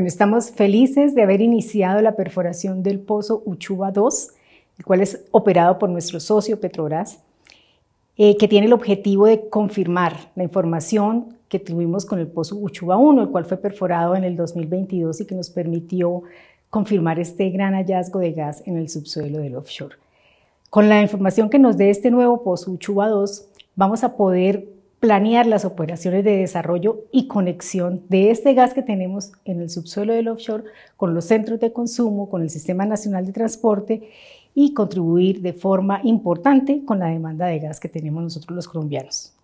Bueno, estamos felices de haber iniciado la perforación del pozo Uchuba 2, el cual es operado por nuestro socio Petrobras, eh, que tiene el objetivo de confirmar la información que tuvimos con el pozo Uchuba 1, el cual fue perforado en el 2022 y que nos permitió confirmar este gran hallazgo de gas en el subsuelo del offshore. Con la información que nos dé este nuevo pozo Uchuba 2, vamos a poder planear las operaciones de desarrollo y conexión de este gas que tenemos en el subsuelo del offshore con los centros de consumo, con el Sistema Nacional de Transporte y contribuir de forma importante con la demanda de gas que tenemos nosotros los colombianos.